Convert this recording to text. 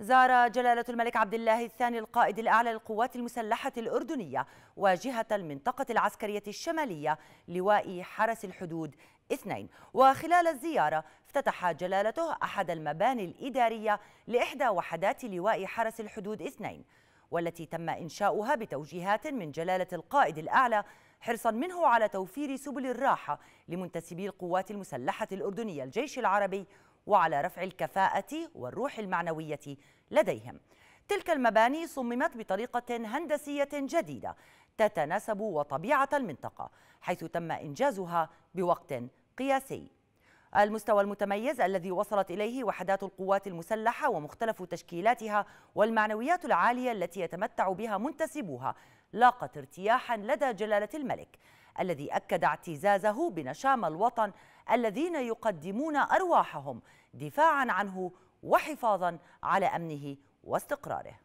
زار جلالة الملك عبد الله الثاني القائد الأعلى للقوات المسلحة الأردنية واجهة المنطقة العسكرية الشمالية لواء حرس الحدود اثنين وخلال الزيارة افتتح جلالته أحد المباني الإدارية لإحدى وحدات لواء حرس الحدود اثنين والتي تم إنشاؤها بتوجيهات من جلالة القائد الأعلى حرصا منه على توفير سبل الراحة لمنتسبي القوات المسلحة الأردنية الجيش العربي وعلى رفع الكفاءة والروح المعنوية لديهم تلك المباني صممت بطريقة هندسية جديدة تتناسب وطبيعة المنطقة حيث تم إنجازها بوقت قياسي المستوى المتميز الذي وصلت إليه وحدات القوات المسلحة ومختلف تشكيلاتها والمعنويات العالية التي يتمتع بها منتسبوها لاقت ارتياحا لدى جلالة الملك الذي أكد اعتزازه بنشام الوطن الذين يقدمون أرواحهم دفاعا عنه وحفاظا على أمنه واستقراره